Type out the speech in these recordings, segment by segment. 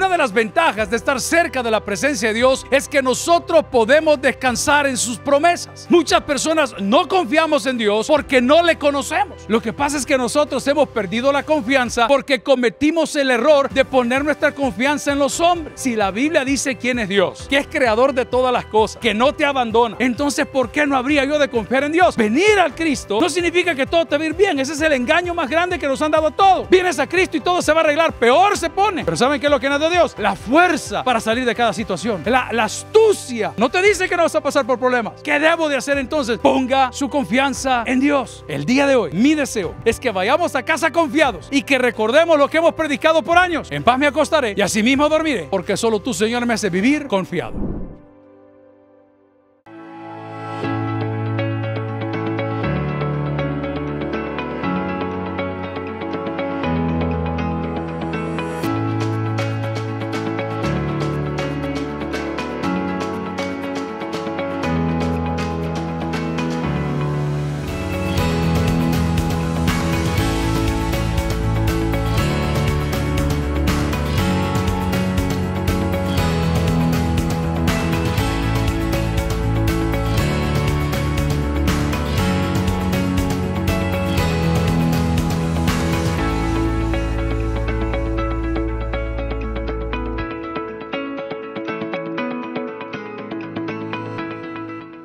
Una de las ventajas de estar cerca de la presencia de Dios es que nosotros podemos descansar en sus promesas. Muchas personas no confiamos en Dios porque no le conocemos. Lo que pasa es que nosotros hemos perdido la confianza porque cometimos el error de poner nuestra confianza en los hombres. Si la Biblia dice quién es Dios, que es creador de todas las cosas, que no te abandona, entonces ¿por qué no habría yo de confiar en Dios? Venir al Cristo no significa que todo te va a ir bien. Ese es el engaño más grande que nos han dado a todos. Vienes a Cristo y todo se va a arreglar. Peor se pone. Pero ¿saben qué es lo que nos Dios la fuerza para salir de cada situación, la, astucia. No te dice que no vas a pasar por problemas. ¿Qué debo de hacer entonces? Ponga su confianza en Dios. El día de hoy, mi deseo es que vayamos a casa confiados y que recordemos lo que hemos predicado por años. En paz me acostaré y asimismo dormiré, porque solo tú, Señor, me hace vivir confiado.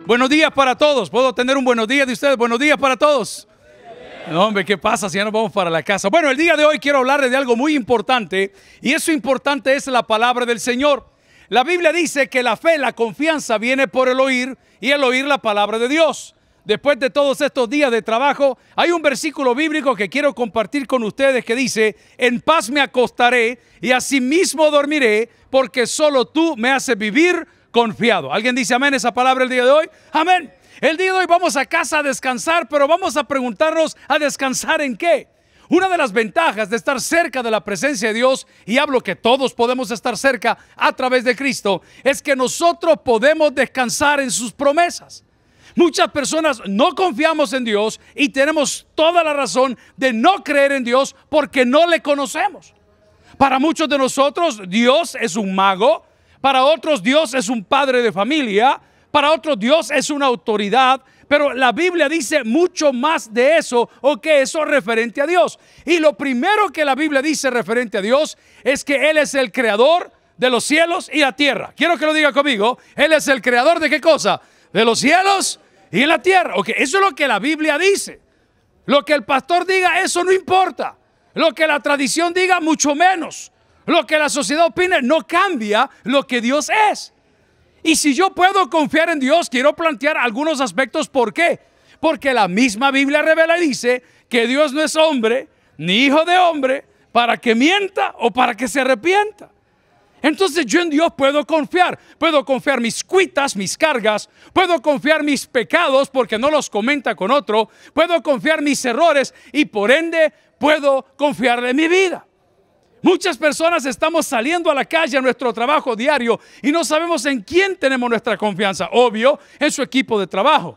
Buenos días para todos. ¿Puedo tener un buenos días de ustedes? Buenos días para todos. No, hombre, ¿qué pasa si ya nos vamos para la casa? Bueno, el día de hoy quiero hablarles de algo muy importante y eso importante es la palabra del Señor. La Biblia dice que la fe, la confianza viene por el oír y el oír la palabra de Dios. Después de todos estos días de trabajo, hay un versículo bíblico que quiero compartir con ustedes que dice, en paz me acostaré y asimismo dormiré, porque solo tú me haces vivir confiado. ¿Alguien dice amén esa palabra el día de hoy? Amén. El día de hoy vamos a casa a descansar, pero vamos a preguntarnos a descansar en qué. Una de las ventajas de estar cerca de la presencia de Dios, y hablo que todos podemos estar cerca a través de Cristo, es que nosotros podemos descansar en sus promesas. Muchas personas no confiamos en Dios y tenemos toda la razón de no creer en Dios porque no le conocemos. Para muchos de nosotros, Dios es un mago, para otros Dios es un padre de familia, para otros Dios es una autoridad, pero la Biblia dice mucho más de eso o que eso referente a Dios. Y lo primero que la Biblia dice referente a Dios es que Él es el creador de los cielos y la tierra. Quiero que lo diga conmigo. Él es el creador de qué cosa? De los cielos y la tierra. Ok, eso es lo que la Biblia dice. Lo que el pastor diga, eso no importa. Lo que la tradición diga, mucho menos. Lo que la sociedad opine no cambia lo que Dios es. Y si yo puedo confiar en Dios, quiero plantear algunos aspectos. ¿Por qué? Porque la misma Biblia revela y dice que Dios no es hombre, ni hijo de hombre, para que mienta o para que se arrepienta. Entonces yo en Dios puedo confiar. Puedo confiar mis cuitas, mis cargas. Puedo confiar mis pecados porque no los comenta con otro. Puedo confiar mis errores y por ende puedo confiarle mi vida. Muchas personas estamos saliendo a la calle a nuestro trabajo diario y no sabemos en quién tenemos nuestra confianza. Obvio, en su equipo de trabajo.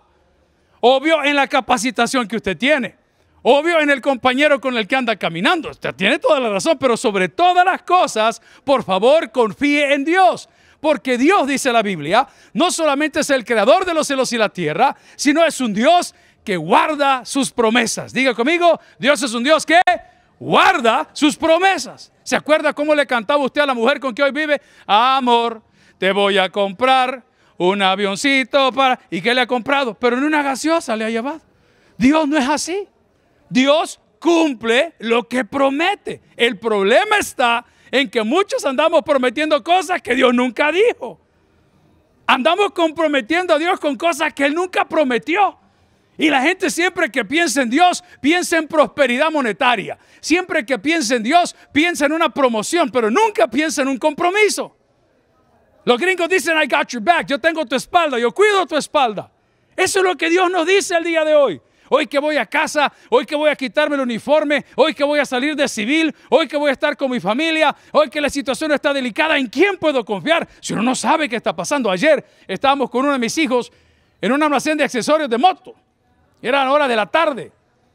Obvio, en la capacitación que usted tiene. Obvio, en el compañero con el que anda caminando. Usted tiene toda la razón, pero sobre todas las cosas, por favor, confíe en Dios. Porque Dios, dice la Biblia, no solamente es el creador de los cielos y la tierra, sino es un Dios que guarda sus promesas. Diga conmigo, Dios es un Dios que guarda sus promesas. ¿Se acuerda cómo le cantaba usted a la mujer con que hoy vive? Amor, te voy a comprar un avioncito para... ¿Y qué le ha comprado? Pero en una gaseosa le ha llevado. Dios no es así. Dios cumple lo que promete. El problema está en que muchos andamos prometiendo cosas que Dios nunca dijo. Andamos comprometiendo a Dios con cosas que Él nunca prometió. Y la gente siempre que piensa en Dios, piensa en prosperidad monetaria. Siempre que piensa en Dios, piensa en una promoción, pero nunca piensa en un compromiso. Los gringos dicen, I got your back, yo tengo tu espalda, yo cuido tu espalda. Eso es lo que Dios nos dice el día de hoy. Hoy que voy a casa, hoy que voy a quitarme el uniforme, hoy que voy a salir de civil, hoy que voy a estar con mi familia, hoy que la situación está delicada, ¿en quién puedo confiar? Si uno no sabe qué está pasando. Ayer estábamos con uno de mis hijos en una almacén de accesorios de moto. Era la hora de la tarde.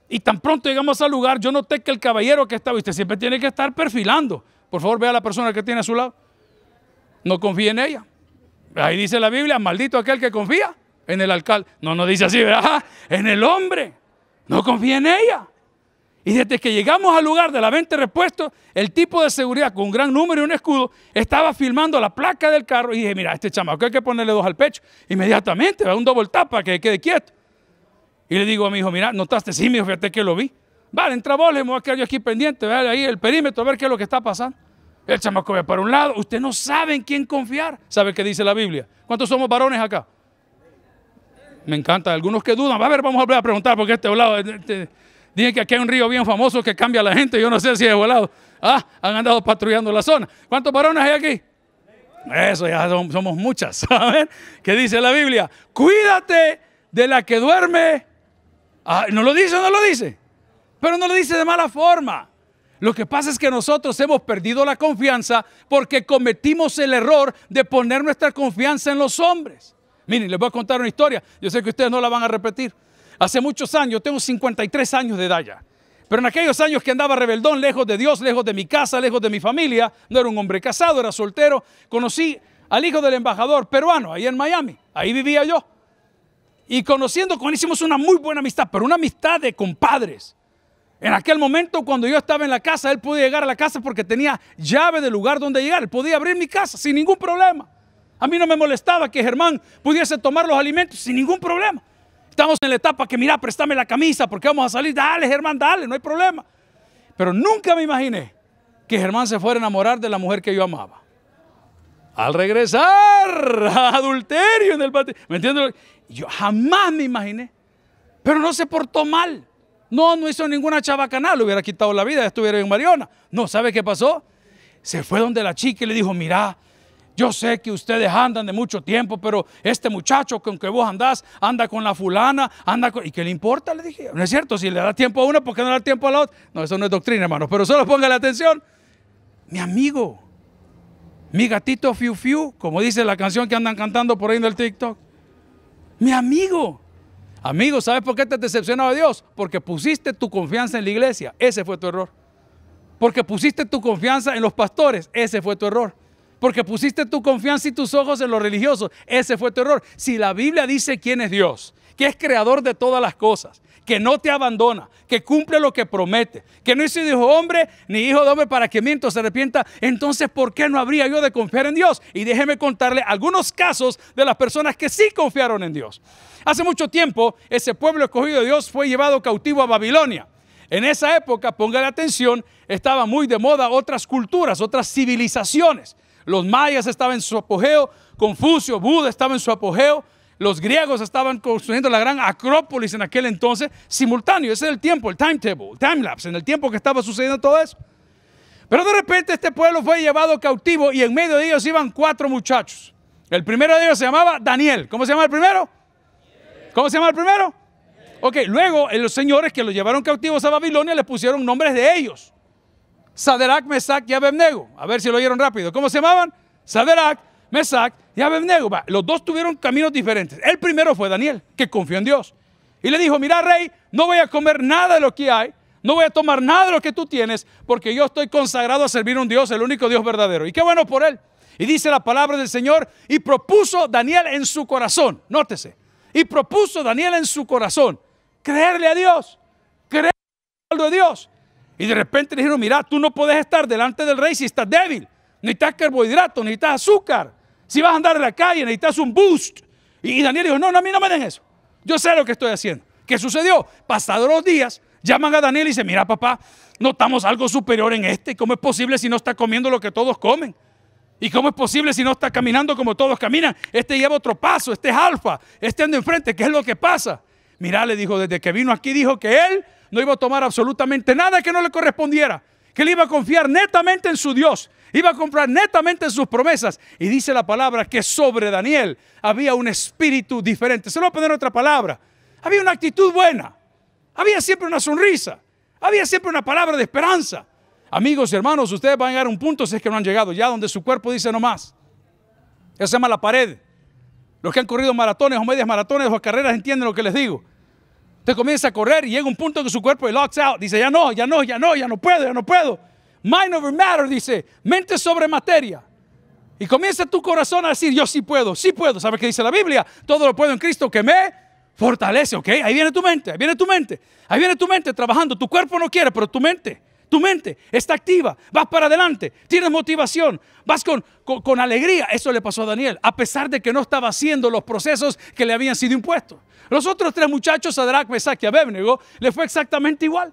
Y tan pronto llegamos al lugar, yo noté que el caballero que estaba, viste usted siempre tiene que estar perfilando. Por favor, vea a la persona que tiene a su lado. No confíe en ella. Ahí dice la Biblia, maldito aquel que confía en el alcalde. No, no dice así, ¿verdad? En el hombre. No confía en ella. Y desde que llegamos al lugar de la venta repuesto el tipo de seguridad con un gran número y un escudo estaba filmando la placa del carro. Y dije, mira, este chamaco hay que ponerle dos al pecho. Inmediatamente, va un doble tapa que quede quieto. Y le digo a mi hijo, mira, notaste, sí, mi hijo, fíjate que lo vi. Vale, entra vos, voy a quedar yo aquí pendiente, ¿vale? ahí el perímetro, a ver qué es lo que está pasando. El chamaco ve para un lado, usted no sabe en quién confiar. ¿Sabe qué dice la Biblia? ¿Cuántos somos varones acá? Me encanta, algunos que dudan. A ver, vamos a a preguntar porque este volado, este, eh, eh, eh, dicen que aquí hay un río bien famoso que cambia la gente, yo no sé si es volado. Ah, han andado patrullando la zona. ¿Cuántos varones hay aquí? Eso, ya somos muchas, ¿saben? ¿Qué dice la Biblia? Cuídate de la que duerme Ah, ¿No lo dice no lo dice? Pero no lo dice de mala forma. Lo que pasa es que nosotros hemos perdido la confianza porque cometimos el error de poner nuestra confianza en los hombres. Miren, les voy a contar una historia. Yo sé que ustedes no la van a repetir. Hace muchos años, tengo 53 años de edad ya. Pero en aquellos años que andaba rebeldón, lejos de Dios, lejos de mi casa, lejos de mi familia, no era un hombre casado, era soltero, conocí al hijo del embajador peruano ahí en Miami. Ahí vivía yo. Y conociendo con hicimos una muy buena amistad, pero una amistad de compadres. En aquel momento, cuando yo estaba en la casa, él podía llegar a la casa porque tenía llave del lugar donde llegar. Él podía abrir mi casa sin ningún problema. A mí no me molestaba que Germán pudiese tomar los alimentos sin ningún problema. Estamos en la etapa que, mira, préstame la camisa porque vamos a salir. Dale, Germán, dale, no hay problema. Pero nunca me imaginé que Germán se fuera a enamorar de la mujer que yo amaba. Al regresar, adulterio en el patio. ¿Me entiendes? Yo jamás me imaginé. Pero no se portó mal. No, no hizo ninguna chavacana, le hubiera quitado la vida, ya estuviera en Mariona. No, ¿sabe qué pasó? Se fue donde la chica y le dijo, mira, yo sé que ustedes andan de mucho tiempo, pero este muchacho con que vos andás, anda con la fulana, anda con... ¿Y qué le importa? Le dije, no es cierto, si le da tiempo a una, ¿por qué no le da tiempo a la otra? No, eso no es doctrina, hermano, pero solo la atención. Mi amigo, mi gatito Fiu Fiu, como dice la canción que andan cantando por ahí en el TikTok mi amigo. Amigo, ¿sabes por qué te decepcionaba Dios? Porque pusiste tu confianza en la iglesia. Ese fue tu error. Porque pusiste tu confianza en los pastores. Ese fue tu error. Porque pusiste tu confianza y tus ojos en los religiosos. Ese fue tu error. Si la Biblia dice quién es Dios, que es creador de todas las cosas, que no te abandona, que cumple lo que promete, que no es hijo hombre ni hijo de hombre para que miento se arrepienta, entonces ¿por qué no habría yo de confiar en Dios? Y déjeme contarle algunos casos de las personas que sí confiaron en Dios. Hace mucho tiempo ese pueblo escogido de Dios fue llevado cautivo a Babilonia. En esa época, póngale atención, estaba muy de moda otras culturas, otras civilizaciones. Los mayas estaban en su apogeo, Confucio, Buda estaban en su apogeo, los griegos estaban construyendo la gran Acrópolis en aquel entonces, simultáneo, ese es el tiempo, el timetable, el timelapse, en el tiempo que estaba sucediendo todo eso. Pero de repente este pueblo fue llevado cautivo y en medio de ellos iban cuatro muchachos. El primero de ellos se llamaba Daniel. ¿Cómo se llama el primero? ¿Cómo se llama el primero? Ok, luego eh, los señores que los llevaron cautivos a Babilonia le pusieron nombres de ellos. Saderach, Mesach y Abednego. A ver si lo oyeron rápido. ¿Cómo se llamaban? Saderach, Mesach y Abednego. Los dos tuvieron caminos diferentes. El primero fue Daniel, que confió en Dios. Y le dijo, mira rey, no voy a comer nada de lo que hay, no voy a tomar nada de lo que tú tienes, porque yo estoy consagrado a servir a un Dios, el único Dios verdadero. Y qué bueno por él. Y dice la palabra del Señor, y propuso Daniel en su corazón, nótese, y propuso Daniel en su corazón creerle a Dios, creerle a Dios. Y de repente le dijeron, mira, tú no puedes estar delante del rey si estás débil, ni carbohidrato ni necesitas azúcar. Si vas a andar en la calle, necesitas un boost. Y Daniel dijo, no, no, a mí no me den eso. Yo sé lo que estoy haciendo. ¿Qué sucedió? Pasados los días, llaman a Daniel y dicen, mira papá, notamos algo superior en este. ¿Cómo es posible si no está comiendo lo que todos comen? ¿Y cómo es posible si no está caminando como todos caminan? Este lleva otro paso, este es alfa, este anda enfrente, ¿qué es lo que pasa? mira le dijo, desde que vino aquí dijo que él no iba a tomar absolutamente nada que no le correspondiera, que él iba a confiar netamente en su Dios, Iba a comprar netamente sus promesas. Y dice la palabra que sobre Daniel había un espíritu diferente. Se lo voy a poner otra palabra. Había una actitud buena. Había siempre una sonrisa. Había siempre una palabra de esperanza. Amigos y hermanos, ustedes van a llegar a un punto, si es que no han llegado, ya donde su cuerpo dice no más. Eso se llama la pared. Los que han corrido maratones o medias maratones o carreras entienden lo que les digo. Usted comienza a correr y llega un punto que su cuerpo locks out. Dice, ya no, ya no, ya no, ya no puedo, ya no puedo mind over matter, dice, mente sobre materia. Y comienza tu corazón a decir, yo sí puedo, sí puedo. ¿Sabes qué dice la Biblia? Todo lo puedo en Cristo que me fortalece, ¿ok? Ahí viene tu mente, ahí viene tu mente, ahí viene tu mente trabajando. Tu cuerpo no quiere, pero tu mente, tu mente está activa, vas para adelante, tienes motivación, vas con, con, alegría. Eso le pasó a Daniel, a pesar de que no estaba haciendo los procesos que le habían sido impuestos. Los otros tres muchachos, Sadrach, Mesach y Abednego, le fue exactamente igual.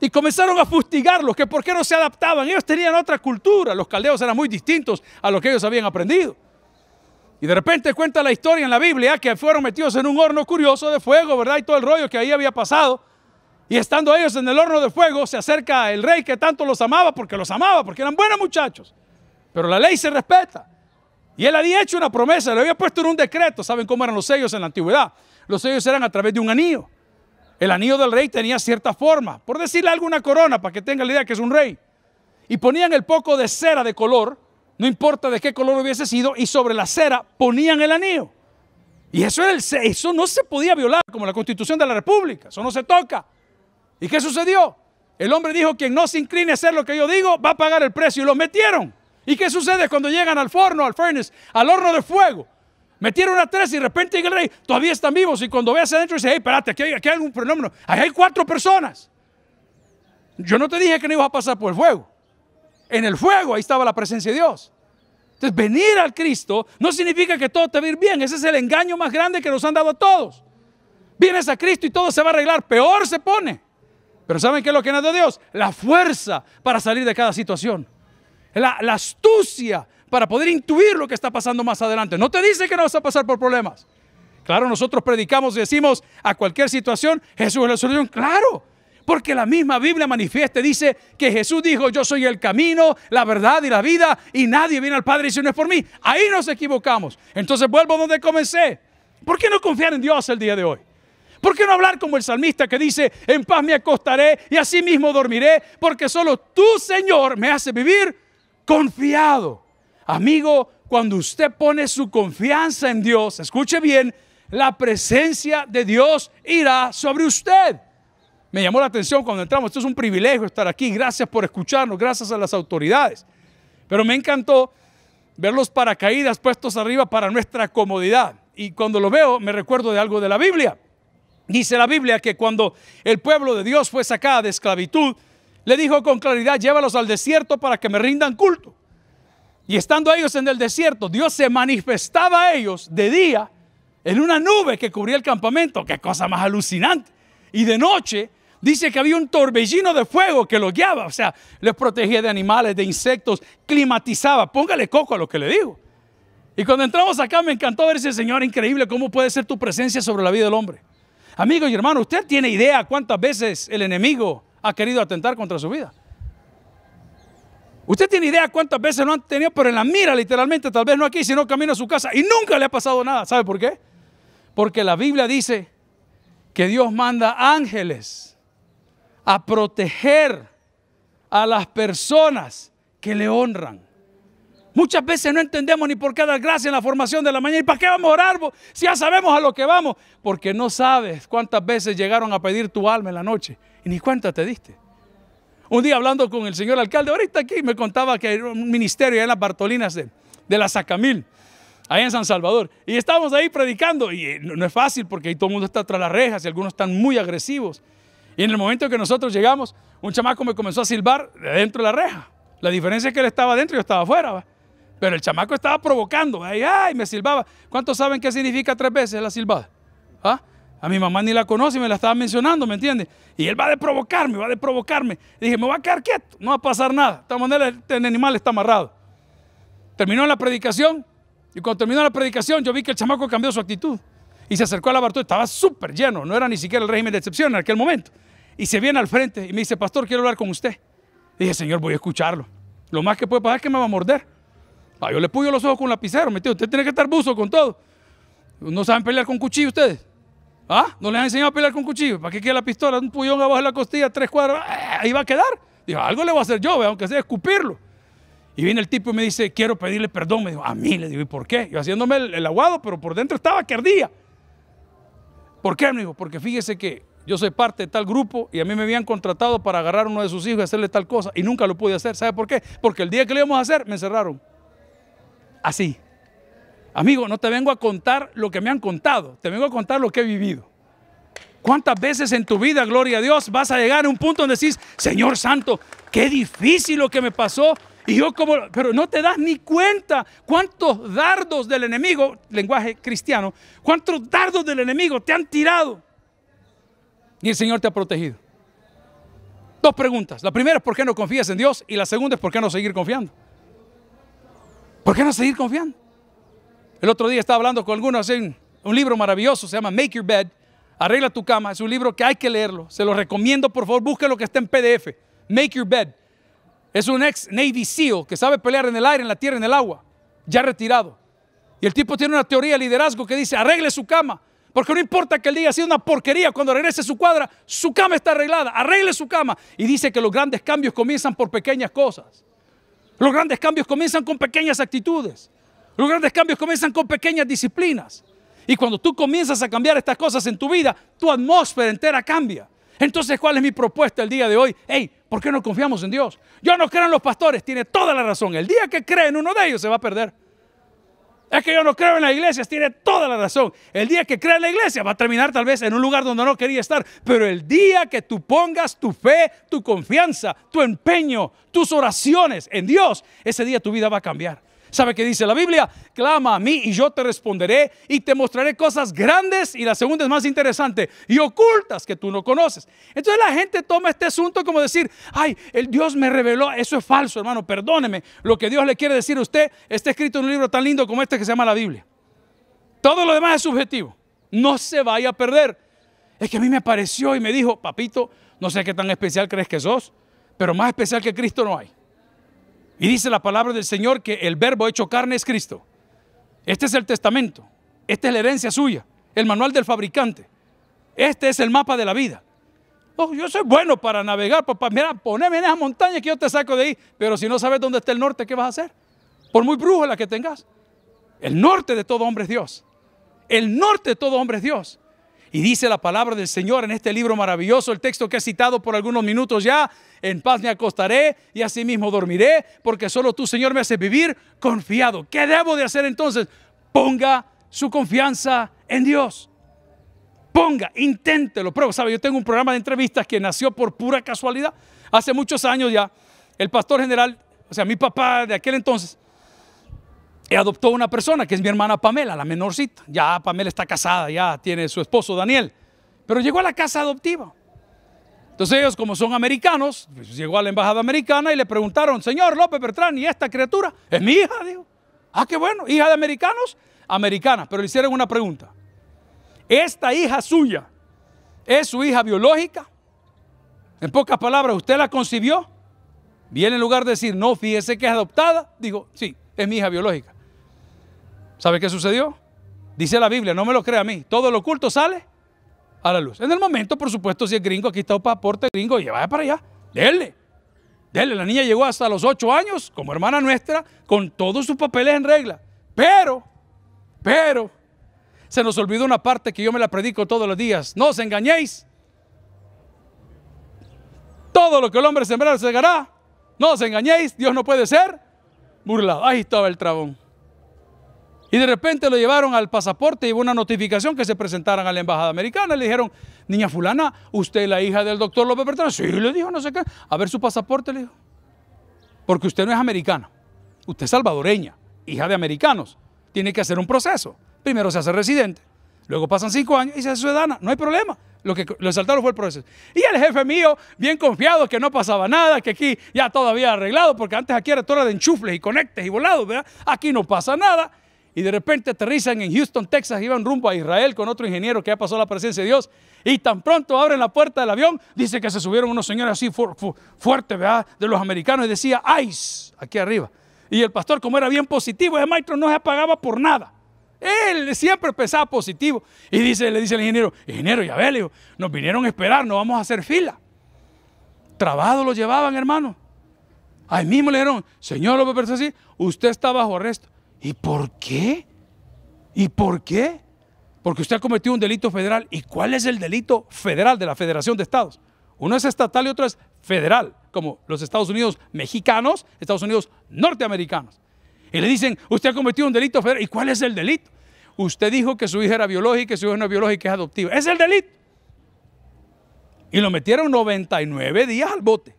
Y comenzaron a fustigarlos, que por qué no se adaptaban. Ellos tenían otra cultura, los caldeos eran muy distintos a lo que ellos habían aprendido. Y de repente cuenta la historia en la Biblia que fueron metidos en un horno curioso de fuego, ¿verdad? Y todo el rollo que ahí había pasado. Y estando ellos en el horno de fuego, se acerca el rey que tanto los amaba, porque los amaba, porque eran buenos muchachos. Pero la ley se respeta. Y él había hecho una promesa, le había puesto en un decreto. ¿Saben cómo eran los sellos en la antigüedad? Los sellos eran a través de un anillo. El anillo del rey tenía cierta forma, por decirle algo, una corona, para que tenga la idea que es un rey. Y ponían el poco de cera de color, no importa de qué color hubiese sido, y sobre la cera ponían el anillo. Y eso, era el, eso no se podía violar como la constitución de la república, eso no se toca. ¿Y qué sucedió? El hombre dijo, quien no se incline a hacer lo que yo digo, va a pagar el precio. Y lo metieron. ¿Y qué sucede cuando llegan al forno, al furnace, al horno de fuego? Metieron a tres y de repente llega el rey, todavía están vivos. Y cuando veas adentro, dice, hey, espérate, aquí hay, aquí algún fenómeno. Ahí hay cuatro personas. Yo no te dije que no ibas a pasar por el fuego. En el fuego, ahí estaba la presencia de Dios. Entonces, venir al Cristo no significa que todo te va a ir bien. Ese es el engaño más grande que nos han dado a todos. Vienes a Cristo y todo se va a arreglar. Peor se pone. Pero ¿saben qué es lo que nos da Dios? La fuerza para salir de cada situación. la astucia para poder intuir lo que está pasando más adelante. No te dice que no vas a pasar por problemas. Claro, nosotros predicamos y decimos a cualquier situación, Jesús es la solución. Claro, porque la misma Biblia manifiesta, dice que Jesús dijo, yo soy el camino, la verdad y la vida, y nadie viene al Padre si no es por mí. Ahí nos equivocamos. Entonces vuelvo donde comencé. ¿Por qué no confiar en Dios el día de hoy? ¿Por qué no hablar como el salmista que dice, en paz me acostaré y así mismo dormiré, porque solo tú, Señor, me hace vivir confiado? Amigo, cuando usted pone su confianza en Dios, escuche bien, la presencia de Dios irá sobre usted. Me llamó la atención cuando entramos, esto es un privilegio estar aquí, gracias por escucharnos, gracias a las autoridades. Pero me encantó ver los paracaídas puestos arriba para nuestra comodidad. Y cuando lo veo me recuerdo de algo de la Biblia. Dice la Biblia que cuando el pueblo de Dios fue sacado de esclavitud, le dijo con claridad, llévalos al desierto para que me rindan culto. Y estando ellos en el desierto, Dios se manifestaba a ellos de día en una nube que cubría el campamento. Qué cosa más alucinante. Y de noche dice que había un torbellino de fuego que los guiaba. O sea, les protegía de animales, de insectos, climatizaba. Póngale coco a lo que le digo. Y cuando entramos acá me encantó ver ese Señor increíble, cómo puede ser tu presencia sobre la vida del hombre. amigo y hermano, ¿usted tiene idea cuántas veces el enemigo ha querido atentar contra su vida? Usted tiene idea cuántas veces no han tenido, pero en la mira literalmente, tal vez no aquí, sino camino a su casa y nunca le ha pasado nada. ¿Sabe por qué? Porque la Biblia dice que Dios manda ángeles a proteger a las personas que le honran. Muchas veces no entendemos ni por qué dar gracias en la formación de la mañana. ¿Y para qué vamos a orar? Si ya sabemos a lo que vamos. Porque no sabes cuántas veces llegaron a pedir tu alma en la noche y ni cuántas te diste. Un día hablando con el señor alcalde, ahorita aquí me contaba que era un ministerio allá en las Bartolinas de, la Sacamil, ahí en San Salvador. Y estábamos ahí predicando y eh, no, es fácil porque ahí todo el mundo está tras las rejas y algunos están muy agresivos. Y en el momento que nosotros llegamos, un chamaco me comenzó a silbar de dentro de la reja. La diferencia es que él estaba dentro y yo estaba afuera. Pero el chamaco estaba provocando. Ay, ay, me silbaba. ¿Cuántos saben qué significa tres veces la silbada? ¿Ah? A mi mamá ni la conoce, me la estaba mencionando, ¿me entiende? Y él va a provocarme, va a provocarme. dije, me va a quedar quieto, no va a pasar nada. De esta manera este animal está amarrado. Terminó la predicación y cuando terminó la predicación yo vi que el chamaco cambió su actitud y se acercó a la Estaba súper lleno, no era ni siquiera el régimen de excepción en aquel momento. Y se viene al frente y me dice, pastor, quiero hablar con usted. Y dije, señor, voy a escucharlo. Lo más que puede pasar es que me va a morder. Ah, yo le puyo los ojos con lapicero, metido. Usted tiene que estar buzo con todo. No saben pelear con cuchillo ustedes. ¿Ah? ¿No les han enseñado a pelear con cuchillo? ¿Para qué quiere la pistola? Un puñón abajo de la costilla, tres cuadras eh, ahí va a quedar. Dijo, algo le voy a hacer yo, aunque sea escupirlo. Y viene el tipo y me dice, quiero pedirle perdón. Me dijo, a mí, le digo, ¿y por qué? Yo haciéndome el, aguado, pero por dentro estaba que ardía. ¿Por qué? Me dijo, porque fíjese que yo soy parte de tal grupo y a mí me habían contratado para agarrar a uno de sus hijos y hacerle tal cosa y nunca lo pude hacer. ¿Sabe por qué? Porque el día que lo íbamos a hacer, me encerraron. Así. Amigo, no te vengo a contar lo que me han contado, te vengo a contar lo que he vivido. ¿Cuántas veces en tu vida, gloria a Dios, vas a llegar a un punto donde decís, Señor Santo, qué difícil lo que me pasó? Y yo como, pero no te das ni cuenta cuántos dardos del enemigo, lenguaje cristiano, cuántos dardos del enemigo te han tirado. Y el Señor te ha protegido. Dos preguntas. La primera es por qué no confías en Dios y la segunda es por qué no seguir confiando. ¿Por qué no seguir confiando? El otro día estaba hablando con algunos, hacen un libro maravilloso, se llama Make Your Bed, Arregla tu cama, es un libro que hay que leerlo, se lo recomiendo, por favor, busque lo que está en PDF, Make Your Bed. Es un ex Navy SEAL que sabe pelear en el aire, en la tierra, en el agua, ya retirado. Y el tipo tiene una teoría de liderazgo que dice, arregle su cama, porque no importa que el día sea una porquería, cuando regrese a su cuadra, su cama está arreglada, arregle su cama. Y dice que los grandes cambios comienzan por pequeñas cosas. Los grandes cambios comienzan con pequeñas actitudes. Los grandes cambios comienzan con pequeñas disciplinas. Y cuando tú comienzas a cambiar estas cosas en tu vida, tu atmósfera entera cambia. Entonces, ¿cuál es mi propuesta el día de hoy? Hey, ¿por qué no confiamos en Dios? Yo no creo en los pastores, tiene toda la razón. El día que cree en uno de ellos se va a perder. Es que yo no creo en las iglesias, tiene toda la razón. El día que cree en la iglesia va a terminar tal vez en un lugar donde no quería estar. Pero el día que tú pongas tu fe, tu confianza, tu empeño, tus oraciones en Dios, ese día tu vida va a cambiar. ¿Sabe qué dice la Biblia? Clama a mí y yo te responderé y te mostraré cosas grandes y la segunda es más interesante y ocultas que tú no conoces. Entonces la gente toma este asunto como decir, ay, el Dios me reveló. Eso es falso, hermano, perdóneme. Lo que Dios le quiere decir a usted está escrito en un libro tan lindo como este que se llama la Biblia. Todo lo demás es subjetivo. No se vaya a perder. Es que a mí me apareció y me dijo, papito, no sé qué tan especial crees que sos, pero más especial que Cristo no hay. Y dice la palabra del Señor que el verbo hecho carne es Cristo. Este es el testamento. Esta es la herencia suya. El manual del fabricante. Este es el mapa de la vida. Oh, yo soy bueno para navegar, papá. Mira, poneme en esa montaña que yo te saco de ahí. Pero si no sabes dónde está el norte, ¿qué vas a hacer? Por muy bruja la que tengas. El norte de todo hombre es Dios. El norte de todo hombre es Dios. Y dice la palabra del Señor en este libro maravilloso, el texto que he citado por algunos minutos ya, en paz me acostaré y asimismo dormiré, porque solo tú, Señor, me haces vivir confiado. ¿Qué debo de hacer entonces? Ponga su confianza en Dios. Ponga, inténtelo, prueba. ¿Sabe? Yo tengo un programa de entrevistas que nació por pura casualidad. Hace muchos años ya, el pastor general, o sea, mi papá de aquel entonces, adoptó una persona que es mi hermana Pamela, la menorcita. Ya Pamela está casada, ya tiene su esposo Daniel. Pero llegó a la casa adoptiva. Entonces ellos, como son americanos, pues, llegó a la embajada americana y le preguntaron, señor López Bertrán, ¿y esta criatura? Es mi hija, dijo. Ah, qué bueno, hija de americanos, americana. Pero le hicieron una pregunta. ¿Esta hija suya es su hija biológica? En pocas palabras, ¿usted la concibió? Viene en lugar de decir, no, fíjese que es adoptada, digo, sí, es mi hija biológica. ¿Sabe qué sucedió? Dice la Biblia, no me lo crea a mí, todo lo oculto sale a la luz. En el momento, por supuesto, si es gringo, aquí está un pasaporte gringo, y vaya para allá, dele. Dele, la niña llegó hasta los ocho años como hermana nuestra, con todos sus papeles en regla. Pero, pero, se nos olvidó una parte que yo me la predico todos los días. No os engañéis. Todo lo que el hombre sembrará se segará. No os engañéis, Dios no puede ser burlado. Ahí estaba el trabón. Y de repente lo llevaron al pasaporte y hubo una notificación que se presentaran a la embajada americana. Le dijeron, niña fulana, ¿usted es la hija del doctor López Bertrán? Sí, le dijo, no sé qué. A ver su pasaporte, le dijo. Porque usted no es americana, usted es salvadoreña, hija de americanos. Tiene que hacer un proceso. Primero se hace residente, luego pasan cinco años y se hace ciudadana. No hay problema. Lo que lo saltaron fue el proceso. Y el jefe mío, bien confiado que no pasaba nada, que aquí ya todo había arreglado, porque antes aquí era toda de enchufles y conectes y volados, ¿verdad? Aquí no pasa nada y de repente aterrizan en Houston, Texas, iban rumbo a Israel con otro ingeniero que ha pasado la presencia de Dios, y tan pronto abren la puerta del avión, dice que se subieron unos señores así fuerte, fuertes, ¿verdad? De los americanos, y decía, ICE, aquí arriba. Y el pastor, como era bien positivo, ese maestro no se apagaba por nada. Él siempre pensaba positivo. Y dice, le dice el ingeniero, ingeniero, ya ve, nos vinieron a esperar, no vamos a hacer fila. Trabado lo llevaban, hermano. Ahí mismo le dijeron, señor López así, usted está bajo arresto. ¿Y por qué? ¿Y por qué? Porque usted ha cometido un delito federal. ¿Y cuál es el delito federal de la Federación de Estados? Uno es estatal y otro es federal, como los Estados Unidos mexicanos, Estados Unidos norteamericanos. Y le dicen, usted ha cometido un delito federal. ¿Y cuál es el delito? Usted dijo que su hija era biológica, que su hija no es biológica, es adoptiva. Es el delito. Y lo metieron 99 días al bote.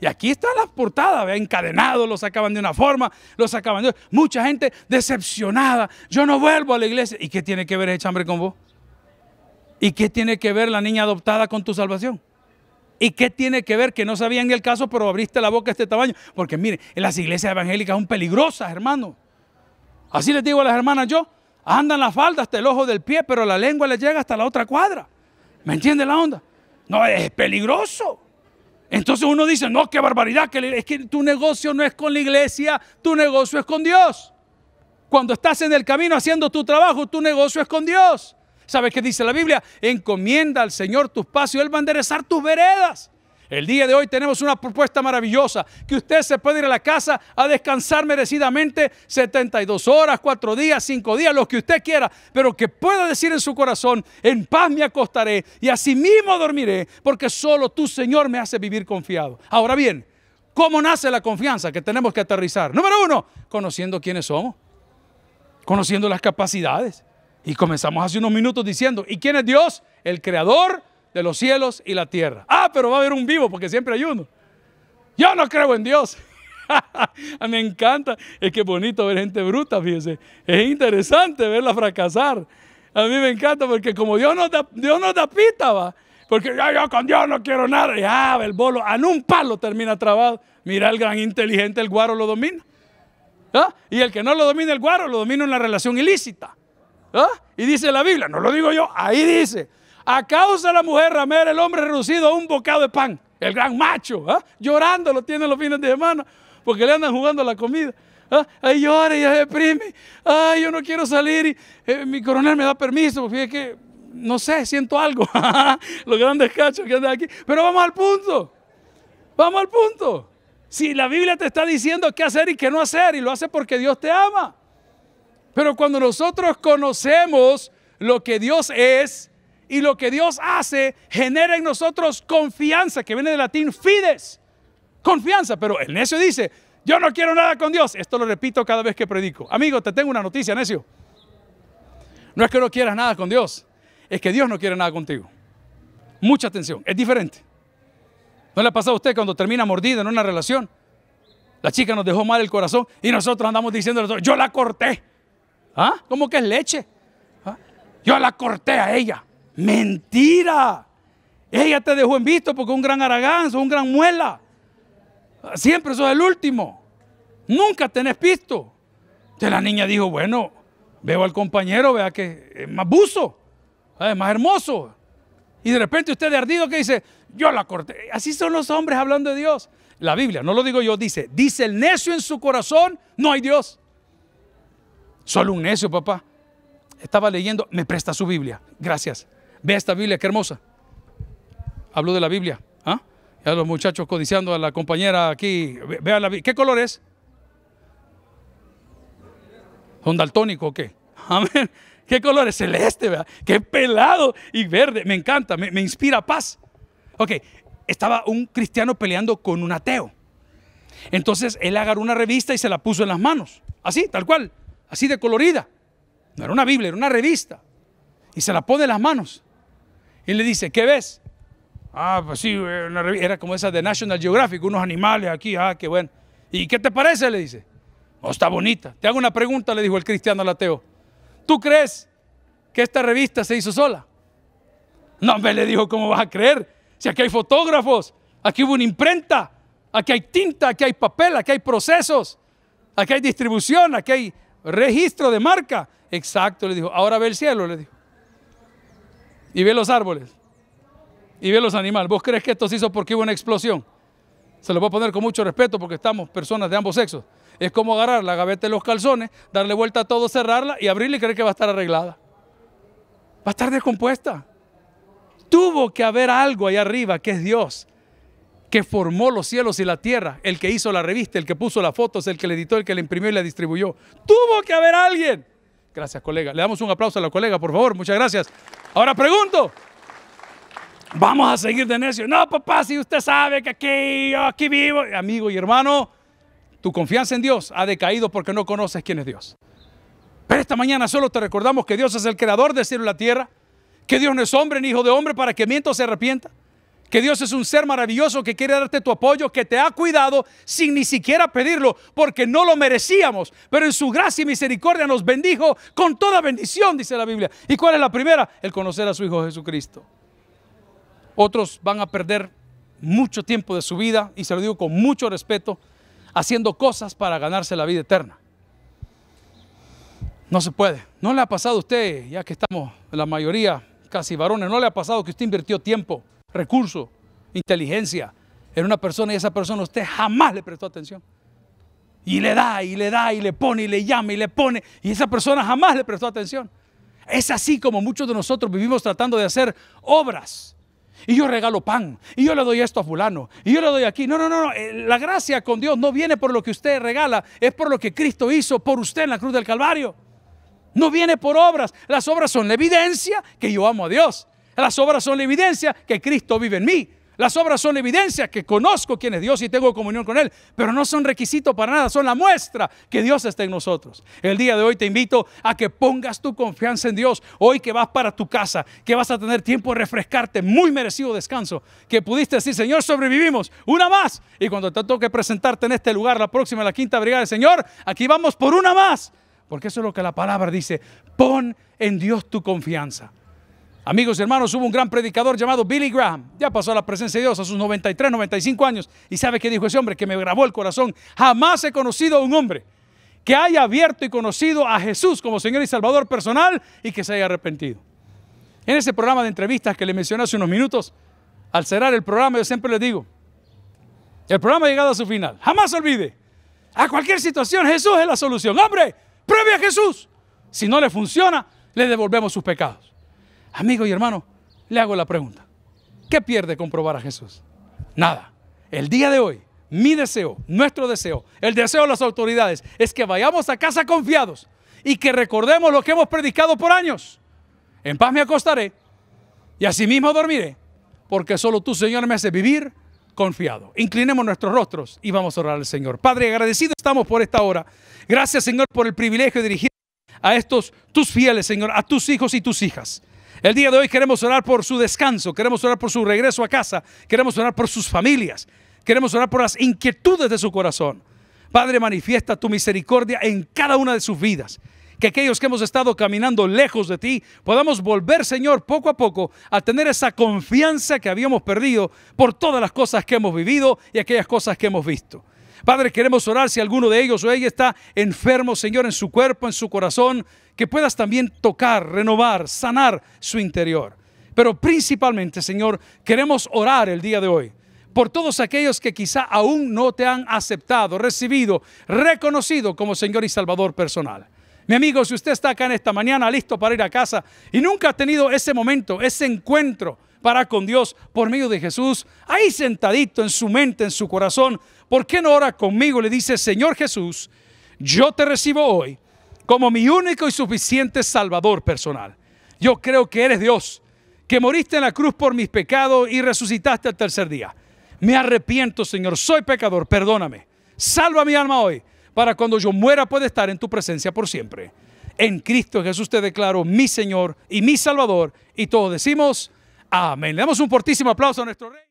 Y aquí están las portadas, encadenado, lo sacaban de una forma, lo sacaban de otra. Mucha gente decepcionada. Yo no vuelvo a la iglesia. ¿Y qué tiene que ver ese chambre con vos? ¿Y qué tiene que ver la niña adoptada con tu salvación? ¿Y qué tiene que ver que no sabían el caso, pero abriste la boca a este tamaño? Porque miren, las iglesias evangélicas son peligrosas, hermano. Así les digo a las hermanas yo, andan las faldas hasta el ojo del pie, pero la lengua les llega hasta la otra cuadra. ¿Me entiende la onda? No, es peligroso. Entonces uno dice, no, qué barbaridad, que es que tu negocio no es con la iglesia, tu negocio es con Dios. Cuando estás en el camino haciendo tu trabajo, tu negocio es con Dios. ¿Sabes qué dice la Biblia? Encomienda al Señor tus pasos y Él va a enderezar tus veredas. El día de hoy tenemos una propuesta maravillosa, que usted se puede ir a la casa a descansar merecidamente 72 horas, 4 días, 5 días, lo que usted quiera, pero que pueda decir en su corazón, en paz me acostaré y así mismo dormiré, porque solo tu Señor, me hace vivir confiado. Ahora bien, ¿cómo nace la confianza que tenemos que aterrizar? Número uno, conociendo quiénes somos, conociendo las capacidades. Y comenzamos hace unos minutos diciendo, ¿y quién es Dios? El creador de los cielos y la tierra. Ah, pero va a haber un vivo porque siempre hay uno. Yo no creo en Dios. Me encanta. Es que bonito ver gente bruta, fíjese. Es interesante verla fracasar. A mí me encanta porque como Dios no da, Dios pita, va. Porque yo con Dios no quiero nada. Y ah, el bolo, a un palo termina trabado. Mira el gran inteligente, el guaro lo domina. ¿Ah? Y el que no lo domina el guaro, lo domina en la relación ilícita. ¿Ah? Y dice la Biblia, no lo digo yo, ahí dice a causa de la mujer ramera, el hombre reducido a un bocado de pan. El gran macho, ¿ah? llorando lo tiene los fines de semana, porque le andan jugando la comida. Ay, ¿Ah? llora y se deprime. Ay, yo no quiero salir y eh, mi coronel me da permiso, porque que, no sé, siento algo. los grandes cachos que andan aquí. Pero vamos al punto. Vamos al punto. Si la Biblia te está diciendo qué hacer y qué no hacer, y lo hace porque Dios te ama. Pero cuando nosotros conocemos lo que Dios es, y lo que Dios hace genera en nosotros confianza, que viene del latín fides, confianza. Pero el necio dice, yo no quiero nada con Dios. Esto lo repito cada vez que predico. Amigo, te tengo una noticia, necio. No es que no quieras nada con Dios, es que Dios no quiere nada contigo. Mucha atención, es diferente. ¿No le ha pasado a usted cuando termina mordida en una relación? La chica nos dejó mal el corazón y nosotros andamos diciendo, yo la corté. ¿Ah? ¿Cómo que es leche? ¿Ah? Yo la corté a ella. Mentira. Ella te dejó en visto porque un gran aragán, un gran muela. Siempre sos el último. Nunca tenés visto, Entonces la niña dijo, bueno, veo al compañero, vea que es más buzo, es eh, más hermoso. Y de repente usted de ardido que dice, yo la corté. Así son los hombres hablando de Dios. La Biblia, no lo digo yo, dice, dice el necio en su corazón, no hay Dios. Solo un necio, papá. Estaba leyendo, me presta su Biblia. Gracias. Ve esta Biblia, qué hermosa. Habló de la Biblia. ¿ah? Ya los muchachos codiciando a la compañera aquí. Vea la Biblia. ¿Qué color es? ¿Son o qué? Amén. ¿Qué color es? Celeste, ¿verdad? Qué pelado y verde. Me encanta, me, me inspira paz. Ok, estaba un cristiano peleando con un ateo. Entonces él agarró una revista y se la puso en las manos. Así, tal cual. Así de colorida. No era una Biblia, era una revista. Y se la pone en las manos y le dice, ¿qué ves? Ah, pues sí, eh, era como esa de National Geographic, unos animales aquí, ah, qué bueno. ¿Y qué te parece? Le dice. Oh, está bonita. Te hago una pregunta, le dijo el cristiano al ateo. ¿Tú crees que esta revista se hizo sola? No, me le dijo, ¿cómo vas a creer? Si aquí hay fotógrafos, aquí hubo una imprenta, aquí hay tinta, aquí hay papel, aquí hay procesos, aquí hay distribución, aquí hay registro de marca. Exacto, le dijo. Ahora ve el cielo, le dijo y ve los árboles y ve los animales. ¿Vos crees que esto se hizo porque hubo una explosión? Se lo voy a poner con mucho respeto porque estamos personas de ambos sexos. Es como agarrar la gaveta de los calzones, darle vuelta a todo, cerrarla y abrirla y creer que va a estar arreglada. Va a estar descompuesta. Tuvo que haber algo allá arriba, que es Dios, que formó los cielos y la tierra, el que hizo la revista, el que puso las fotos, el que le editó, el que la imprimió y la distribuyó. Tuvo que haber alguien. Gracias, colega. Le damos un aplauso a la colega, por favor. Muchas gracias. Ahora pregunto, vamos a seguir de necio. No, papá, si usted sabe que aquí, yo aquí vivo, amigo y hermano, tu confianza en Dios ha decaído porque no conoces quién es Dios. Pero esta mañana solo te recordamos que Dios es el creador del cielo y la tierra, que Dios no es hombre ni hijo de hombre para que miento se arrepienta, que Dios es un ser maravilloso que quiere darte tu apoyo, que te ha cuidado sin ni siquiera pedirlo, porque no lo merecíamos, pero en su gracia y misericordia nos bendijo con toda bendición, dice la Biblia. ¿Y cuál es la primera? El conocer a su Hijo Jesucristo. Otros van a perder mucho tiempo de su vida, y se lo digo con mucho respeto, haciendo cosas para ganarse la vida eterna. No se puede. ¿No le ha pasado a usted, ya que estamos la mayoría casi varones, no le ha pasado que usted invirtió tiempo? recurso, inteligencia en una persona y esa persona usted jamás le prestó atención. Y le da, y le da, y le pone, y le llama, y le pone, y esa persona jamás le prestó atención. Es así como muchos de nosotros vivimos tratando de hacer obras. Y yo regalo pan, y yo le doy esto a fulano, y yo le doy aquí. No, no, no, no, eh, la gracia con Dios no viene por lo que usted regala, es por lo que Cristo hizo por usted en la cruz del Calvario. No viene por obras, las obras son la evidencia que yo amo a Dios. Las obras son la evidencia que Cristo vive en mí. Las obras son la evidencia que conozco quién es Dios y tengo comunión con Él, pero no son requisito para nada, son la muestra que Dios está en nosotros. El día de hoy te invito a que pongas tu confianza en Dios, hoy que vas para tu casa, que vas a tener tiempo de refrescarte, muy merecido descanso, que pudiste decir, Señor, sobrevivimos, una más. Y cuando te toque presentarte en este lugar, la próxima, la quinta brigada, Señor, aquí vamos por una más. Porque eso es lo que la palabra dice, pon en Dios tu confianza. Amigos y hermanos, hubo un gran predicador llamado Billy Graham. Ya pasó a la presencia de Dios a sus 93, 95 años. ¿Y sabe qué dijo ese hombre? Que me grabó el corazón. Jamás he conocido a un hombre que haya abierto y conocido a Jesús como Señor y Salvador personal y que se haya arrepentido. En ese programa de entrevistas que le mencioné hace unos minutos, al cerrar el programa, yo siempre le digo, el programa ha llegado a su final. Jamás olvide, a cualquier situación Jesús es la solución. Hombre, pruebe a Jesús. Si no le funciona, le devolvemos sus pecados. Amigo y hermano, le hago la pregunta. ¿Qué pierde comprobar a Jesús? Nada. El día de hoy, mi deseo, nuestro deseo, el deseo de las autoridades, es que vayamos a casa confiados y que recordemos lo que hemos predicado por años. En paz me acostaré y asimismo dormiré, porque solo tú, Señor, me hace vivir confiado. Inclinemos nuestros rostros y vamos a orar al Señor. Padre, agradecido estamos por esta hora. Gracias, Señor, por el privilegio de dirigir a estos tus fieles, Señor, a tus hijos y tus hijas. El día de hoy queremos orar por su descanso, queremos orar por su regreso a casa, queremos orar por sus familias, queremos orar por las inquietudes de su corazón. Padre, manifiesta tu misericordia en cada una de sus vidas. Que aquellos que hemos estado caminando lejos de ti podamos volver, Señor, poco a poco a tener esa confianza que habíamos perdido por todas las cosas que hemos vivido y aquellas cosas que hemos visto. Padre, queremos orar si alguno de ellos o ella está enfermo, Señor, en su cuerpo, en su corazón, que puedas también tocar, renovar, sanar su interior. Pero principalmente, Señor, queremos orar el día de hoy por todos aquellos que quizá aún no te han aceptado, recibido, reconocido como Señor y Salvador personal. Mi amigo, si usted está acá en esta mañana listo para ir a casa y nunca ha tenido ese momento, ese encuentro para con Dios por medio de Jesús, ahí sentadito en su mente, en su corazón, ¿por qué no ora conmigo? Le dice, Señor Jesús, yo te recibo hoy como mi único y suficiente Salvador personal. Yo creo que eres Dios, que moriste en la cruz por mis pecados y resucitaste al tercer día. Me arrepiento, Señor, soy pecador, perdóname. Salva mi alma hoy, para cuando yo muera pueda estar en tu presencia por siempre. En Cristo Jesús te declaro mi Señor y mi Salvador. Y todos decimos, Amén. Le damos un fortísimo aplauso a nuestro rey.